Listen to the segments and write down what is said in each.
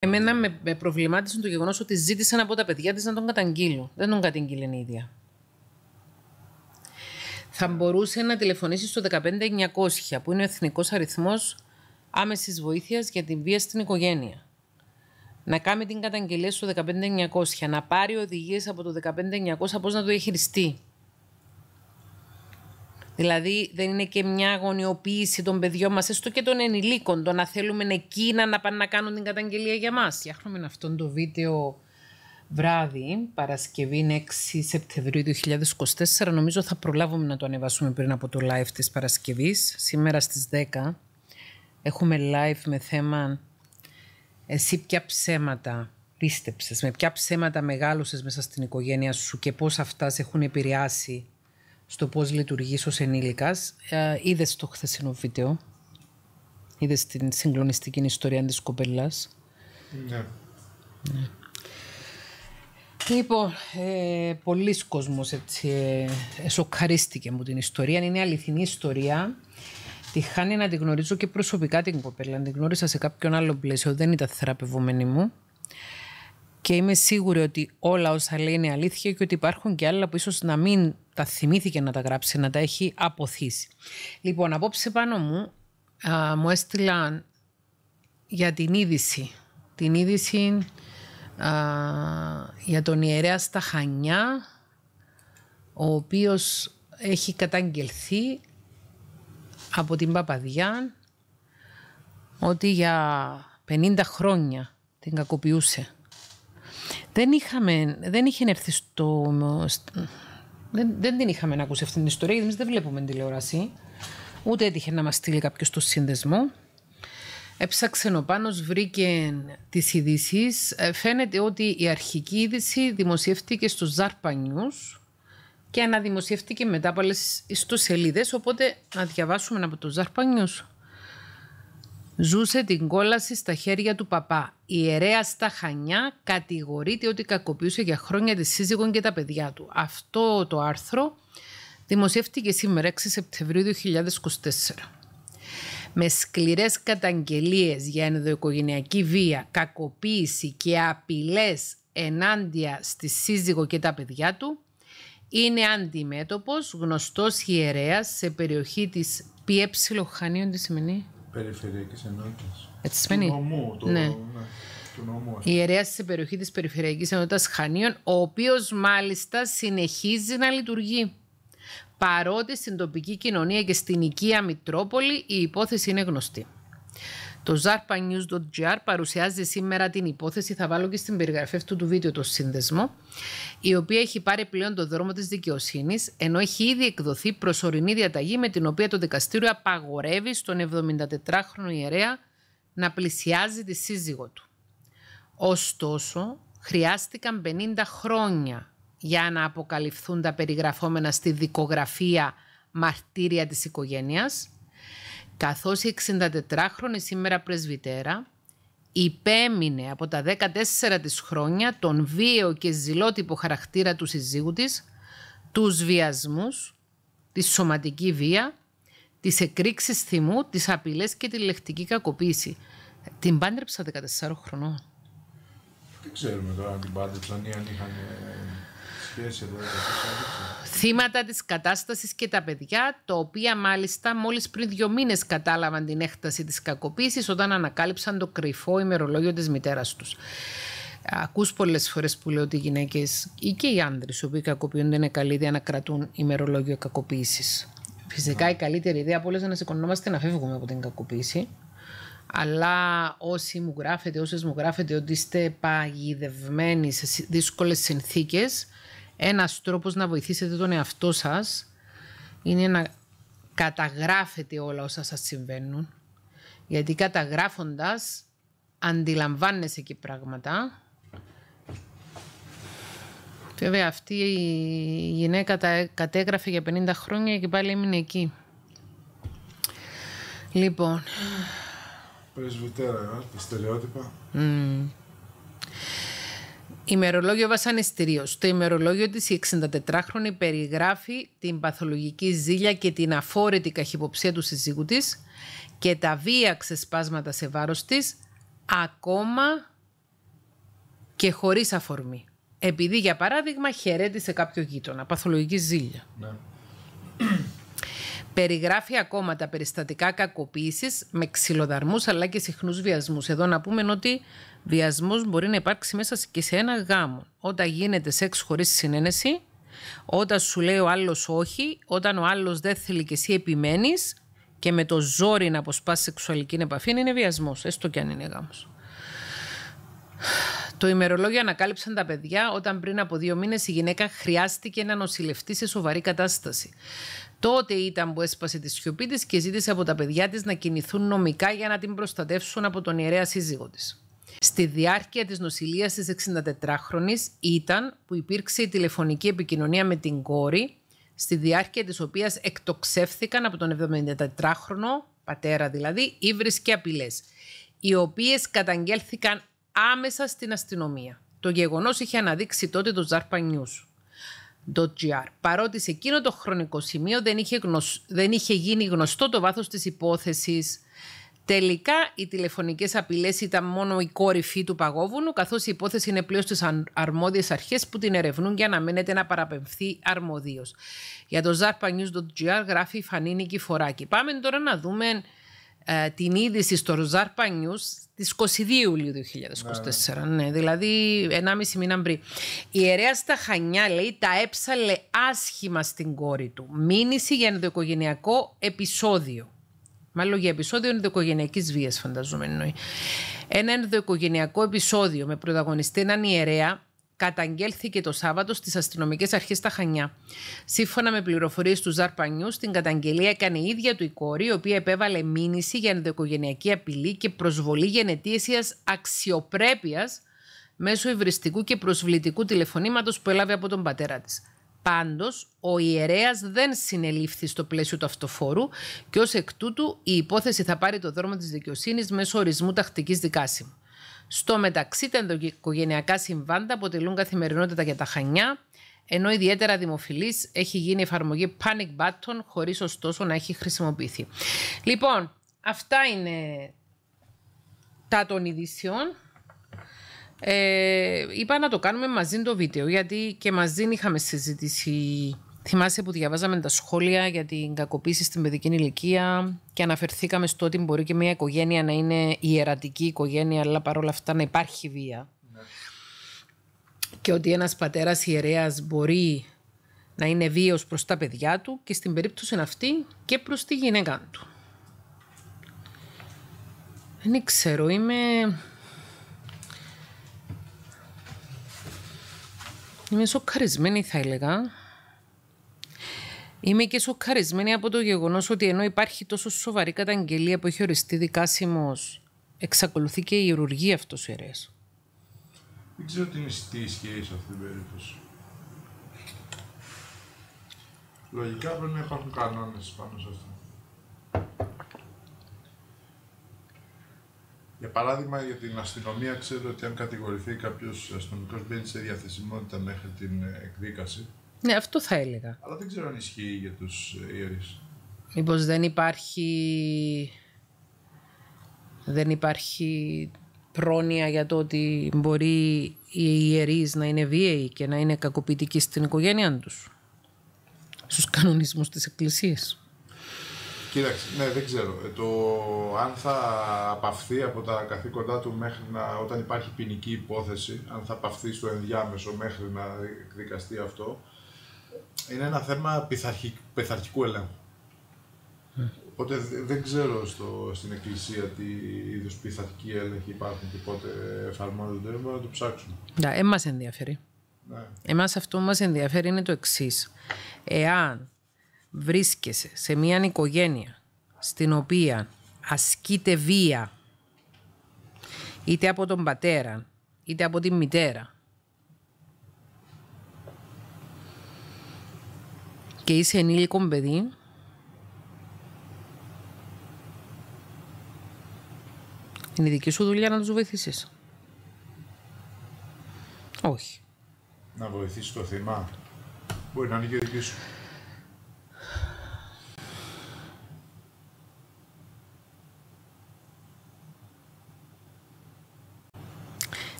Εμένα με προβλημάτισε το γεγονός ότι ζήτησαν από τα παιδιά της να τον καταγγείλουν. Δεν τον κατήγγειλε η ίδια. Θα μπορούσε να τηλεφωνήσει στο 15900, που είναι ο εθνικός αριθμός άμεσης βοήθειας για την βία στην οικογένεια. Να κάνει την καταγγελία στο 15900, να πάρει οδηγίες από το 15900 πώς να το διαχειριστεί. Δηλαδή δεν είναι και μια αγωνιοποίηση των παιδιών μας, έστω και των ενηλίκων, το να θέλουμε εκείνα να πάνε να κάνουν την καταγγελία για μας. Φτιάχνουμε αυτό το βίντεο βράδυ, Παρασκευή 6 Σεπτεμβρίου 2024. Νομίζω θα προλάβουμε να το ανεβάσουμε πριν από το live της Παρασκευής. Σήμερα στις 10 έχουμε live με θέμα «Εσύ ποια ψέματα πίστεψες, με ποια ψέματα μεγάλωσες μέσα στην οικογένεια σου και πώς αυτά σε έχουν επηρεάσει στο πώς λειτουργείς ως ενήλικας. Ε, είδες το χθεσινό βίντεο. Είδες την συγκλονιστική ιστορία της κοπελά. Ναι. ναι. Λοιπόν, ε, πολλοί κόσμοι έτσι, ε, ε σοκαρίστηκε μου την ιστορία. Είναι αληθινή ιστορία. Τη χάνει να τη γνωρίζω και προσωπικά την κοπέλα. την γνώρισα σε κάποιον άλλο πλαίσιο. Δεν ήταν θεραπευόμενη μου. Και είμαι σίγουρη ότι όλα όσα λέει είναι αλήθεια και ότι υπάρχουν και άλλα που ίσως να μην τα θυμήθηκε να τα γράψει, να τα έχει αποθήσει. Λοιπόν, απόψε πάνω μου μου έστειλαν για την είδηση. Την είδηση για τον ιερέα στα Χανιά, ο οποίος έχει καταγγελθεί από την Παπαδιά ότι για 50 χρόνια την κακοποιούσε δεν, είχαμε, δεν είχε έρθει στο... Δεν, δεν την είχαμε να ακούσει αυτή την ιστορία, γιατί εμείς δεν βλέπουμε την τηλεόραση. Ούτε έτυχε να μας στείλει κάποιος το σύνδεσμο. Έψαξε ο Πάνος, βρήκε τις ειδήσεις. Ε, φαίνεται ότι η αρχική είδηση δημοσιεύτηκε στο Ζαρπανιούς και αναδημοσιεύτηκε μετά από άλλες ιστοσελίδες, οπότε να διαβάσουμε από το Ζαρπανιούς. Ζούσε την κόλαση στα χέρια του παπά. Η ιερέα στα Χανιά κατηγορείται ότι κακοποιούσε για χρόνια τη σύζυγο και τα παιδιά του. Αυτό το άρθρο δημοσιεύτηκε σήμερα 6 Σεπτεμβρίου 2024. Με σκληρές καταγγελίες για ενδοοικογενειακή βία, κακοποίηση και απειλές ενάντια στη σύζυγο και τα παιδιά του, είναι αντιμέτωπος γνωστός ιερέας σε περιοχή της ΠΕ Χανίων, τι σημαίνει Περιφερειακής ενότητας. Ναι. Ναι, του νομού. Το, του Ιερέα τη περιοχή της Περιφερειακής Ενότητας Χανίων, ο οποίος μάλιστα συνεχίζει να λειτουργεί. Παρότι στην τοπική κοινωνία και στην οικία Μητρόπολη η υπόθεση είναι γνωστή. Το zarpa.news.gr παρουσιάζει σήμερα την υπόθεση, θα βάλω και στην περιγραφή αυτού του βίντεο το σύνδεσμο, η οποία έχει πάρει πλέον το δρόμο της δικαιοσύνης, ενώ έχει ήδη εκδοθεί προσωρινή διαταγή με την οποία το δικαστήριο απαγορεύει στον 74χρονο ιερέα να πλησιάζει τη σύζυγό του. Ωστόσο, χρειάστηκαν 50 χρόνια για να αποκαλυφθούν τα περιγραφόμενα στη δικογραφία μαρτύρια της οικογένειας, καθώς η 64χρονη σήμερα πρεσβυτέρα υπέμεινε από τα 14 της χρόνια τον βίαιο και ζηλότυπο χαρακτήρα του συζύγου της, τους βιασμούς, τη σωματική βία, τις εκρήξεις θυμού, τις απειλές και τη λεκτική κακοποίηση. Την πάντρεψα 14 χρονών. Δεν ξέρουμε τώρα αν την πάντρεψαν ή αν είχαν ε, Θύματα της κατάστασης και τα παιδιά, τα οποία μάλιστα μόλις πριν δύο μήνες κατάλαβαν την έκταση της κακοποίησης όταν ανακάλυψαν το κρυφό ημερολόγιο της μητέρας τους. Ακούς πολλές φορές που λέω ότι οι γυναίκες ή και οι άνδρες οι οποίοι κακοποιούνται είναι καλύτεροι να κρατούν ημερολόγιο κακοποίησης. Φυσικά η καλύτερη ιδέα από όλες να σηκωνόμαστε να φεύγουμε από την κακοποίηση. Αλλά όσοι μου γράφετε, όσες μου γράφετε ότι είστε παγιδευμένοι σε δύσκολες συνθήκες, ένας τρόπος να βοηθήσετε τον εαυτό σας είναι να καταγράφετε όλα όσα σας συμβαίνουν. Γιατί καταγράφοντας αντιλαμβάνεσαι και πράγματα. Βέβαια αυτή η γυναίκα κατέγραφε για 50 χρόνια και πάλι έμεινε εκεί. Λοιπόν. Πρεσβυτέρα, ε, στερεότυπα. Ημερολόγιο βασανιστήριος. Το ημερολόγιο της 64χρονη περιγράφει την παθολογική ζήλια και την αφόρητη καχυποψία του συζύγου της και τα βία ξεσπάσματα σε βάρος της ακόμα και χωρίς αφορμή. Επειδή για παράδειγμα χαιρέτησε κάποιο γείτονα, παθολογική ζήλια. Ναι. Περιγράφει ακόμα τα περιστατικά κακοποίησης, με ξυλοδαρμούς αλλά και συχνούς βιασμούς, Εδώ να πούμε ότι Βιασμός μπορεί να υπάρξει μέσα και σε ένα γάμο. Όταν γίνεται σεξ χωρίς συνένεση, όταν σου λέει ο άλλος όχι, όταν ο άλλος δεν θέλει και εσύ επιμένεις και με το ζόρι να αποσπάσεις σεξουαλική επαφή είναι βιασμός. έστω και αν είναι γάμος. Το ημερολόγιο ανακάλυψαν τα παιδιά όταν πριν από δύο μήνες η γυναίκα χρειάστηκε να νοσηλευτεί σε σοβαρή κατάσταση. Τότε ήταν που έσπασε τη σιωπή της και ζήτησε από τα παιδιά της να κινηθούν νομικά για να την προστατεύσουν από τον ιερέα σύζυγο Στη διάρκεια της νοσηλείας της 64χρονης ήταν που υπήρξε η τηλεφωνική επικοινωνία με την κόρη, στη διάρκεια της οποίας εκτοξεύθηκαν από τον 74χρονο, πατέρα δηλαδή, ύβρις και απειλές, οι οποίες καταγγέλθηκαν άμεσα στην αστυνομία. Το γεγονός είχε αναδείξει τότε το Zarpa .gr. Παρότι σε εκείνο το χρονικό σημείο δεν είχε, δεν είχε γίνει γνωστό το βάθος της υπόθεσης Τελικά, οι τηλεφωνικές απειλές ήταν μόνο η κόρυφή του παγόβουνου, καθώς η υπόθεση είναι πλέον στις αρμόδιες αρχές που την ερευνούν και αναμένεται να παραπεμφθεί αρμοδίως. Για το zarpanews.gr γράφει η Φανίνη Κιφοράκη. Πάμε τώρα να δούμε ε, την είδηση στο ζάρπανιου τη 22 Ιουλίου 2024. Ναι. ναι. δηλαδή, δηλαδή 1,5 μήνα πριν. Η ιερέα στα Χανιά λέει τα έψαλε άσχημα στην κόρη του. Μήνυση για ενδοοικογενειακό επεισόδιο. Μάλλον για επεισόδιο ενδοοικογενειακής βίας, φανταζόμενο. εννοεί. Ένα ενδοοικογενειακό επεισόδιο με πρωταγωνιστή έναν ιερέα καταγγέλθηκε το Σάββατο στις αστυνομικές αρχές στα Χανιά. Σύμφωνα με πληροφορίες του Ζαρπανιού, στην καταγγελία έκανε η ίδια του η κόρη, η οποία επέβαλε μήνυση για ενδοοικογενειακή απειλή και προσβολή γενετήσιας αξιοπρέπειας μέσω υβριστικού και προσβλητικού τηλεφωνήματος που έλαβε από τον πατέρα της. Πάντως, ο ιερέας δεν συνελήφθη στο πλαίσιο του αυτοφόρου και ως εκ τούτου η υπόθεση θα πάρει το δρόμο της δικαιοσύνης μέσω ορισμού τακτικής δικάσιμου. Στο μεταξύ, τα ενδοοικογενειακά συμβάντα αποτελούν καθημερινότητα για τα χανιά, ενώ ιδιαίτερα δημοφιλής έχει γίνει εφαρμογή panic button χωρίς ωστόσο να έχει χρησιμοποιηθεί. Λοιπόν, αυτά είναι τα των ειδήσεων. Ε, είπα να το κάνουμε μαζί το βίντεο γιατί και μαζί είχαμε συζήτηση Θυμάσαι που διαβάζαμε τα σχόλια για την κακοποίηση στην παιδική ηλικία και αναφερθήκαμε στο ότι μπορεί και μια οικογένεια να είναι ιερατική οικογένεια, αλλά παρόλα αυτά να υπάρχει βία. Ναι. Και ότι ένας πατέρας ιερέας μπορεί να είναι βίαιος προς τα παιδιά του και στην περίπτωση αυτή και προς τη γυναίκα του. Δεν ξέρω, είμαι Είμαι σοκαρισμένη θα έλεγα. Είμαι και σοκαρισμένη από το γεγονός ότι ενώ υπάρχει τόσο σοβαρή καταγγελία που έχει οριστεί δικάσιμος, εξακολουθεί και η ιερουργία αυτός ο ιερέας. Δεν ξέρω τι είναι στη σχέση σε αυτή την περίπτωση. Λογικά πρέπει να υπάρχουν κανόνες πάνω σε αυτό. Για παράδειγμα, για την αστυνομία, ξέρω ότι αν κατηγορηθεί κάποιος αστυνομικός μπαίνει σε διαθεσιμότητα μέχρι την εκδίκαση. Ναι, αυτό θα έλεγα. Αλλά δεν ξέρω αν ισχύει για τους ιερείς. Μήπως δεν υπάρχει. Δεν υπάρχει πρόνοια για το ότι μπορεί οι ιερείς να είναι βίαιοι και να είναι κακοποιητικοί στην οικογένειά τους. Στους κανονισμούς της Εκκλησίας. Κοίταξε, ναι, δεν ξέρω. Ε, το αν θα απαυθεί από τα καθήκοντά του μέχρι να, όταν υπάρχει ποινική υπόθεση, αν θα απαυθεί στο ενδιάμεσο μέχρι να εκδικαστεί αυτό, είναι ένα θέμα πειθαρχικού ελέγχου. Ναι. Οπότε δεν ξέρω στο, στην Εκκλησία τι είδους πειθαρχικοί έλεγχοι υπάρχουν και πότε εφαρμόζονται. Μπορούμε να το ψάξουμε. Ναι, εμάς ενδιαφέρει. Ναι. Εμάς αυτό που μας ενδιαφέρει είναι το εξής. Εάν βρίσκεσαι σε μια οικογένεια στην οποία ασκείται βία είτε από τον πατέρα είτε από την μητέρα και είσαι ενήλικο παιδί Είναι η δική σου δουλειά να τους βοηθήσεις, Όχι. Να βοηθήσει το θύμα. Μπορεί να είναι και δική σου.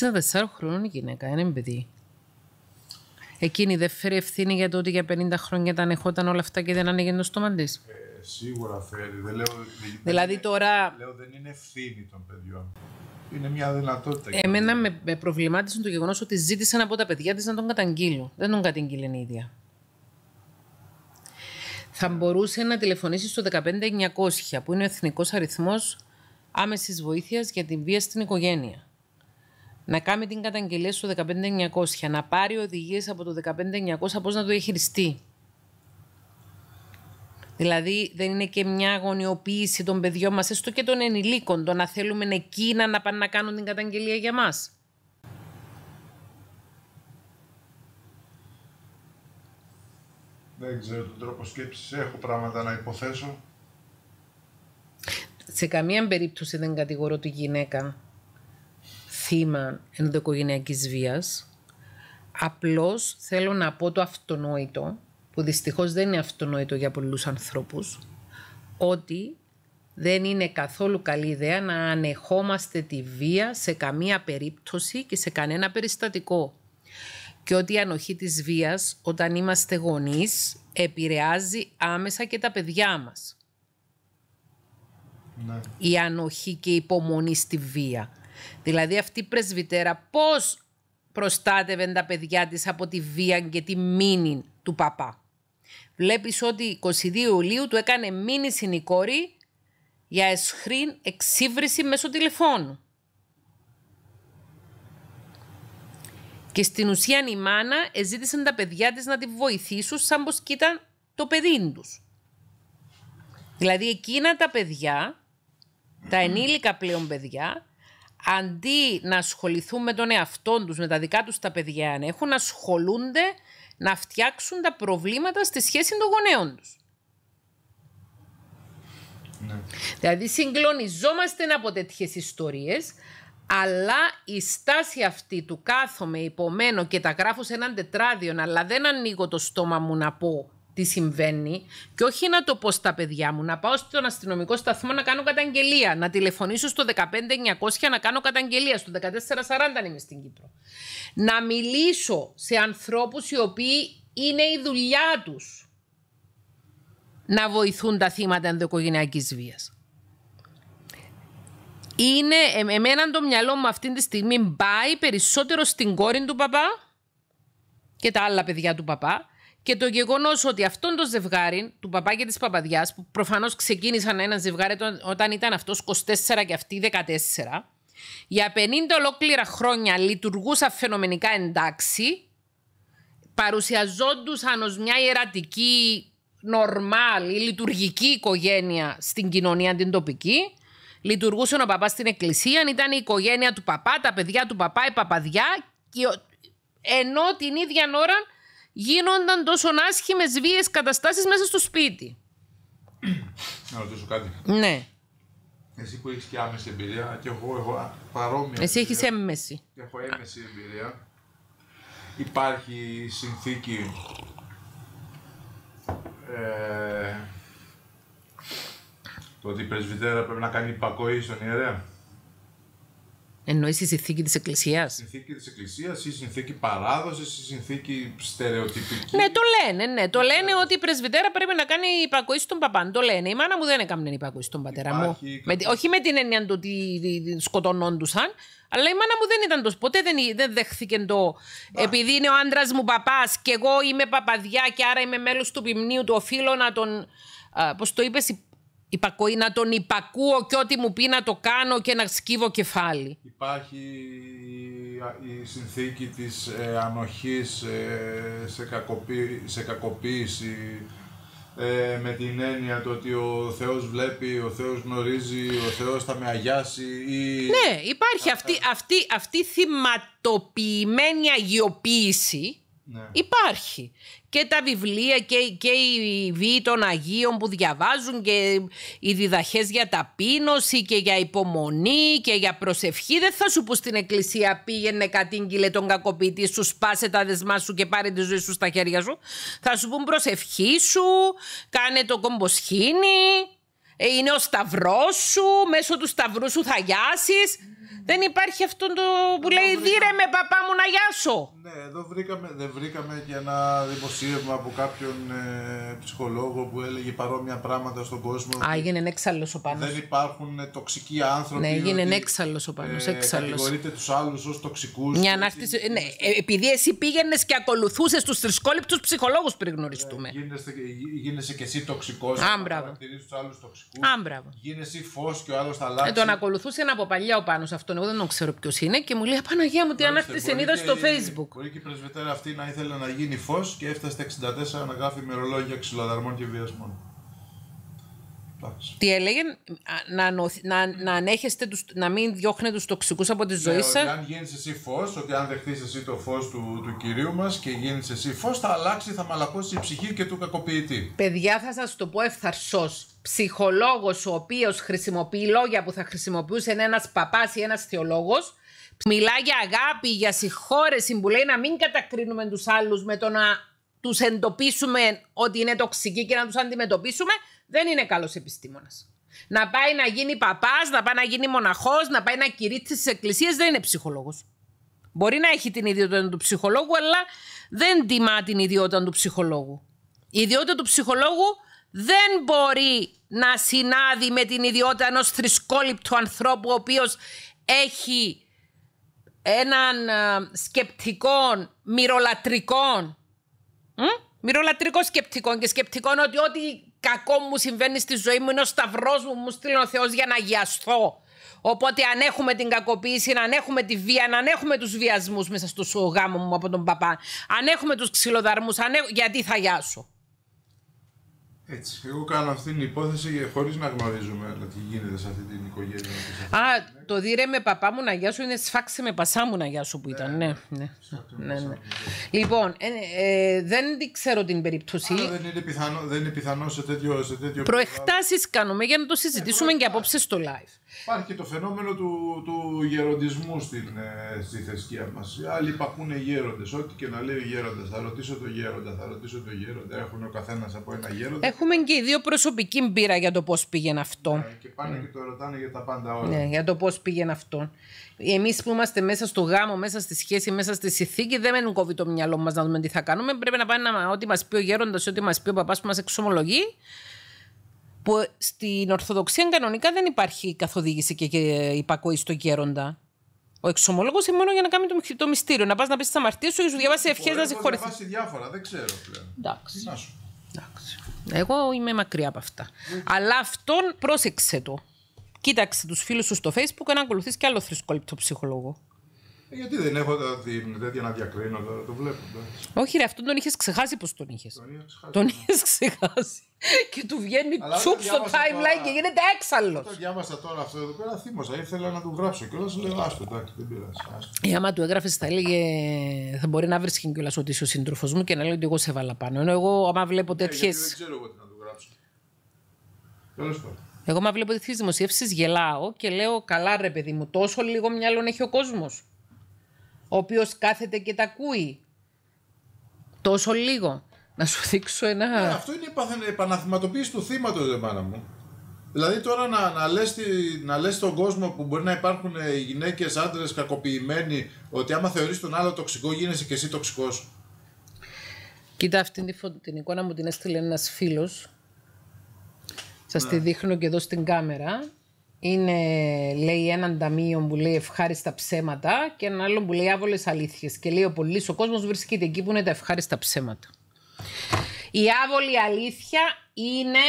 64 χρόνων γυναίκα, είναι παιδί. Εκείνη δεν φέρει ευθύνη για το ότι για 50 χρόνια τα ανεχόταν όλα αυτά και δεν άνοιγε το στόμα της. Ε, σίγουρα φέρει. Δεν λέω, δεν, δηλαδή είναι, τώρα. Λέω δεν είναι ευθύνη των παιδιών. Είναι μια δυνατότητα. Εμένα με, με προβλημάτισε το γεγονός ότι ζήτησαν από τα παιδιά της να τον καταγγείλουν. Δεν τον καταγγείλουν η ίδια. Θα μπορούσε να τηλεφωνήσει στο 15900 που είναι ο εθνικός αριθμός άμεσης βοήθειας για την βία στην οικογένεια να κάνει την καταγγελία στο 15900, να πάρει οδηγίες από το 15900 πώς να το διαχειριστεί. Δηλαδή δεν είναι και μια αγωνιοποίηση των παιδιών μας έστω και των ενηλίκων, το να θέλουμε εκείνα να πάνε να κάνουν την καταγγελία για μας. Δεν ξέρω τον τρόπο σκέψης, έχω πράγματα να υποθέσω. Σε καμία περίπτωση δεν κατηγορώ τη γυναίκα θύμα ενδοοικογενειακής βίας. Απλώς θέλω να πω το αυτονόητο, που δυστυχώς δεν είναι αυτονόητο για πολλούς ανθρώπους, ότι δεν είναι καθόλου καλή ιδέα να ανεχόμαστε τη βία σε καμία περίπτωση και σε κανένα περιστατικό. Και ότι η ανοχή της βίας όταν είμαστε γονείς επηρεάζει άμεσα και τα παιδιά μας. Ναι. Η ανοχή και η υπομονή στη βία. Δηλαδή αυτή η πρεσβυτέρα πώς προστάτευε τα παιδιά της από τη βία και τη μήνυ του παπά. Βλέπεις ότι 22 Ιουλίου του έκανε μήνυση η κόρη για εσχρήν εξύβριση μέσω τηλεφώνου. Και στην ουσία η μάνα τα παιδιά της να τη βοηθήσουν σαν πως ήταν το παιδί τους. Δηλαδή εκείνα τα παιδιά, τα ενήλικα πλέον παιδιά, αντί να ασχοληθούν με τον εαυτό τους, με τα δικά τους τα παιδιά να έχουν, ασχολούνται να φτιάξουν τα προβλήματα στη σχέση των γονέων τους. Ναι. Δηλαδή συγκλονιζόμαστε από τέτοιες ιστορίες, αλλά η στάση αυτή του κάθομαι υπομένω και τα γράφω σε έναν τετράδιο, αλλά δεν ανοίγω το στόμα μου να πω τι συμβαίνει και όχι να το πω στα παιδιά μου, να πάω στον αστυνομικό σταθμό να κάνω καταγγελία, να τηλεφωνήσω στο 15900 να κάνω καταγγελία, στο 1440 είμαι στην Κύπρο. Να μιλήσω σε ανθρώπους οι οποίοι είναι η δουλειά τους να βοηθούν τα θύματα ενδοοικογενειακής βίας. Είναι, ε, εμένα το μυαλό μου αυτή τη στιγμή πάει περισσότερο στην κόρη του παπά και τα άλλα παιδιά του παπά, και το γεγονός ότι αυτόν το ζευγάρι του παπά και της παπαδιάς, που προφανώς ξεκίνησαν ένα ζευγάρι όταν ήταν αυτός 24 και αυτή 14, για 50 ολόκληρα χρόνια λειτουργούσαν φαινομενικά εντάξει, παρουσιαζόντουσαν ως μια ιερατική, νορμάλ ή λειτουργική οικογένεια στην κοινωνία την τοπική. Λειτουργούσε ο παπάς στην εκκλησία, ήταν οικογένεια του παπά, τα παιδιά του παπά, η παπαδιά, ενώ την ίδια ώρα γίνονταν τόσο άσχημες βίε καταστάσεις μέσα στο σπίτι. Να ρωτήσω κάτι. Ναι. Εσύ που έχεις και άμεση εμπειρία, και εγώ έχω παρόμοια. Εσύ έχεις έμεση. Και έχω έμεση εμπειρία. Υπάρχει συνθήκη. Ε, το ότι η πρεσβυτέρα πρέπει να κάνει υπακοή στον ιερέα. Εννοείς η συνθήκη της εκκλησίας. Η συνθήκη της εκκλησίας, η συνθήκη παράδοσης η συνθήκη στερεοτυπική. Ναι, το λένε, ναι. Το λένε ότι η πρεσβυτέρα πρέπει να κάνει υπακοή στον παπάν, Το λένε. Η μάνα μου δεν έκανε υπακοή στον πατέρα μου. όχι με την έννοια του ότι σκοτωνόντουσαν, αλλά η μάνα μου δεν ήταν τόσο. Ποτέ δεν, δεν δέχθηκε το. Επειδή είναι ο άντρας μου παπάς και εγώ είμαι παπαδιά και άρα είμαι μέλος του ποιμνίου, του οφείλω να τον. Πώς το είπες, υπακοή, να τον υπακούω και ό,τι μου πει να το κάνω και να σκύβω κεφάλι. Υπάρχει η συνθήκη της ε, ανοχής ε, σε, σε κακοποίηση ε, με την έννοια το ότι ο Θεός βλέπει, ο Θεός γνωρίζει, ο Θεός θα με αγιάσει ή... Ναι, υπάρχει αυτή, αυτή, αυτή θυματοποιημένη αγιοποίηση ναι. Υπάρχει. Και τα βιβλία και, και οι βίοι των Αγίων που διαβάζουν και οι διδαχές για ταπείνωση και για υπομονή και για προσευχή. Δεν θα σου που στην εκκλησία πήγαινε κατήγγειλε τον κακοποιητή σου, σπάσε τα δεσμά σου και πάρε τη ζωή σου στα χέρια σου. Θα σου πούν προσευχή σου, κάνε το κομποσχήνι, ε, είναι ο σταυρός σου, μέσω του σταυρού σου θα γιάσεις. Δεν υπάρχει αυτό το που λέει με παπά μου να γιάσω. Ναι, εδώ βρήκαμε, δεν βρήκαμε και ένα δημοσίευμα από κάποιον ε, ψυχολόγο που έλεγε παρόμοια πράγματα στον κόσμο. Α, έγινε έξαλλο ο Πάνος. Δεν υπάρχουν ε, τοξικοί άνθρωποι. Ναι, έγινε έξαλλο ο πάνω. Ε, κατηγορείτε τους άλλους ως τοξικούς. Μια ναι, ε, επειδή εσύ πήγαινες και ακολουθούσες τους θρησκόληπτους ψυχολόγους πριν γνωριστούμε. Ε, γίνεσαι, γίνεσαι και εσύ τοξικός. Άμπραβο. Τους άλλους τοξικούς. Γίνεσαι φως και ο άλλος θα αλλάξει. Ε, τον ακολουθούσε από παλιά ο πάνω αυτόν. Εγώ δεν τον ξέρω ποιος είναι και μου λέει Παναγία μου, τι αν εν είδα στο Facebook. Μπορεί και η πρεσβυτέρα αυτή να ήθελε να γίνει φως και έφτασε στα 64 να γράφει μερολόγια ξυλοδαρμών και βιασμών. Τι έλεγε, να, να, να, ανέχεστε τους, να μην διώχνετε τους τοξικούς από τη ζωή σα. Αν γίνεις εσύ φως, ότι αν δεχτείς εσύ το φως του, του κυρίου μας και γίνεις εσύ φως, θα αλλάξει, θα μαλακώσει η ψυχή και του κακοποιητή. Παιδιά, θα σας το πω ευθαρσώ. Ψυχολόγος, ο οποίος χρησιμοποιεί λόγια που θα χρησιμοποιούσε ένας παπάς ή ένας θεολόγος, μιλά για αγάπη, για συγχώρεση, που λέει να μην κατακρίνουμε τους άλλους με το να τους εντοπίσουμε ότι είναι τοξικοί και να τους αντιμετωπίσουμε δεν είναι καλός επιστήμονας. Να πάει να γίνει παπάς, να πάει να γίνει μοναχός, να πάει να κηρύττει τις εκκλησίες δεν είναι ψυχολόγος. Μπορεί να έχει την ιδιότητα του ψυχολόγου, αλλά δεν τιμά την ιδιότητα του ψυχολόγου. Η ιδιότητα του ψυχολόγου δεν μπορεί να συνάδει με την ιδιότητα ενός θρησκόληπτου ανθρώπου ο οποίος έχει έναν ε, σκεπτικό μυρολατρικό μυρολατρικό σκεπτικό και σκεπτικό ότι ό,τι κακό μου συμβαίνει στη ζωή μου, είναι ο σταυρός μου, μου στείλει ο Θεός για να αγιαστώ. Οπότε αν έχουμε την κακοποίηση, αν έχουμε τη βία, αν έχουμε τους βιασμούς μέσα στο γάμο μου από τον παπά, αν έχουμε τους ξυλοδαρμούς, γιατί θα γιάσω. Έτσι. Εγώ κάνω αυτή την υπόθεση χωρίς να γνωρίζουμε αλλά τι γίνεται σε αυτή την οικογένεια. Α, το δίρε με παπά μου να γεια σου είναι σφάξε με πασά μου να γεια σου που ήταν. Ναι, ε, ναι. ναι. Ναι. ναι, Λοιπόν, ε, ε δεν ξέρω την περίπτωση. αλλά δεν είναι πιθανό, δεν είναι πιθανό σε τέτοιο. Σε τέτοιο Προεκτάσεις κάνουμε για να το συζητήσουμε ε, και απόψε στο live. Υπάρχει και το φαινόμενο του, του γεροντισμού στην, ε, στη θρησκεία μας. άλλοι πακούνε γέροντες, Ό,τι και να λέει ο Θα ρωτήσω το γέροντα, θα ρωτήσω το γέροντα. Έχουν ο καθένας από ένα γέροντα. Έχουμε και οι δύο προσωπική μπύρα για το πώς πήγαινε αυτό. Ναι, και πάνε και το ρωτάνε για τα πάντα όλα. Ναι, για το πώς πήγαινε αυτό. Εμείς που είμαστε μέσα στο γάμο, μέσα στη σχέση, μέσα στη συνθήκη, δεν μένουν κόβει το μυαλό μας να δούμε τι θα κάνουμε. Πρέπει να πάμε ό,τι μας πει ο γέροντας, ό,τι μας πει ο παπάς που μας εξομολογεί που στην Ορθοδοξία κανονικά δεν υπάρχει καθοδήγηση και υπακοή στον γέροντα. Ο εξομολόγος είναι μόνο για να κάνει το μυστήριο. Να πας να πεις τι αμαρτίε σου ή σου διαβάσει ε, ευχές να συγχωρεθεί. Να διαβάσει διάφορα, δεν ξέρω πλέον. Εντάξει. σου. Εντάξει. Εγώ είμαι μακριά από αυτά. Αλλά αυτόν πρόσεξε το. Κοίταξε τους φίλους σου στο Facebook και να ακολουθείς και άλλο θρησκόληπτο ψυχολόγο. Ε, γιατί δεν έχω την τέτοια να διακρίνω τώρα, το βλέπω. Όχι, ρε, αυτόν τον είχες ξεχάσει πώς τον είχες. Τον ναι. είχες ξεχάσει. και του βγαίνει τσουπ στο timeline τώρα... και γίνεται έξαλλος. Όταν διάβασα τώρα αυτό εδώ πέρα, θύμωσα. Ήθελα να του γράψω κιόλας. Λέω, το εντάξει, δεν πειράζει. Ή ε, άμα του έγραφες, θα έλεγε. Θα μπορεί να βρίσκει κιόλας ότι είσαι ο σύντροφος μου και να λέει ότι εγώ σε βάλα πάνω. Ενώ εγώ, άμα βλέπω ε, τέτοιες. δεν ξέρω εγώ τι να του γράψω. Τέλος πάντων. Εγώ, άμα βλέπω τέτοιες δημοσιεύσεις, γελάω και λέω, καλά ρε παιδί μου, τόσο λίγο μυαλό έχει ο κόσμος ο οποίος κάθεται και τα ακούει τόσο λίγο. Να σου δείξω ένα... Ναι, αυτό είναι η επαναθυματοποίηση του θύματος, πάνω μου. Δηλαδή τώρα να, να, λες, να λες στον κόσμο που μπορεί να υπάρχουν ε, γυναίκες, άντρες κακοποιημένοι ότι άμα θεωρείς τον άλλο τοξικό γίνεσαι και εσύ τοξικός. Κοίτα αυτή την, την εικόνα μου την έστειλε ένας φίλος. Σας ναι. τη δείχνω και εδώ στην κάμερα είναι, λέει, έναν ταμείο που λέει ευχάριστα ψέματα και έναν άλλο που λέει άβολες αλήθειες. Και λέει ο πολύς ο κόσμος βρίσκεται εκεί που είναι τα ευχάριστα ψέματα. Η άβολη αλήθεια είναι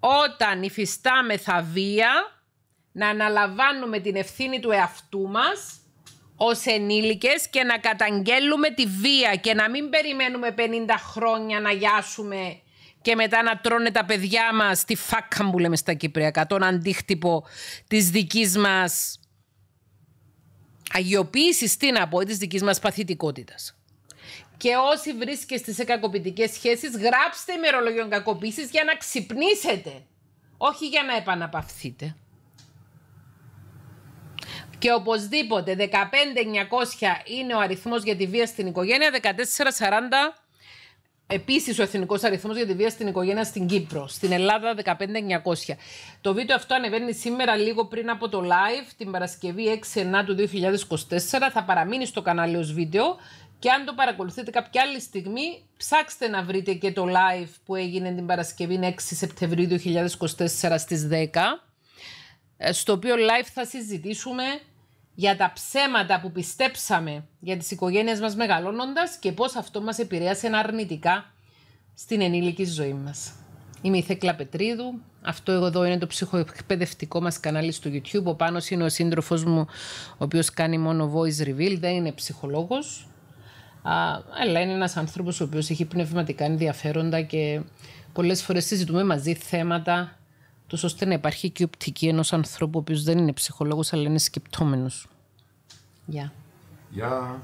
όταν υφιστάμεθα βία να αναλαμβάνουμε την ευθύνη του εαυτού μας ως ενήλικες και να καταγγέλουμε τη βία και να μην περιμένουμε 50 χρόνια να γιάσουμε και μετά να τρώνε τα παιδιά μας τη φάκα που λέμε στα Κυπριακά, τον αντίχτυπο της δικής μας αγιοποίησης, τι να πω, της δικής μας παθητικότητας. Και όσοι βρίσκεστε σε κακοποιητικές σχέσεις, γράψτε ημερολόγιο κακοποίησης για να ξυπνήσετε, όχι για να επαναπαυθείτε. Και οπωσδήποτε 15.900 είναι ο αριθμός για τη βία στην οικογένεια, 14.40 Επίσης, ο εθνικός αριθμός για τη βία στην οικογένεια στην Κύπρο, στην Ελλάδα 15900. Το βίντεο αυτό ανεβαίνει σήμερα λίγο πριν από το live, την Παρασκευή 6 του 2024. Θα παραμείνει στο κανάλι ως βίντεο. Και αν το παρακολουθείτε κάποια άλλη στιγμή, ψάξτε να βρείτε και το live που έγινε την Παρασκευή 6 Σεπτεμβρίου 2024 στι 10, στο οποίο live θα συζητήσουμε για τα ψέματα που πιστέψαμε για τις οικογένειες μας μεγαλώνοντας και πώς αυτό μας επηρέασε αρνητικά στην ενήλικη ζωή μας. Είμαι η Θέκλα Πετρίδου. Αυτό εδώ είναι το ψυχοεκπαιδευτικό μας κανάλι στο YouTube. Ο Πάνος είναι ο σύντροφος μου, ο οποίος κάνει μόνο voice reveal, δεν είναι ψυχολόγος. αλλά είναι ένας άνθρωπος ο οποίος έχει πνευματικά ενδιαφέροντα και πολλές φορές συζητούμε μαζί θέματα τους ώστε να υπάρχει και η οπτική ενός ανθρώπου ο οποίος δεν είναι ψυχολόγος αλλά είναι σκεπτόμενος. Γεια. Γεια.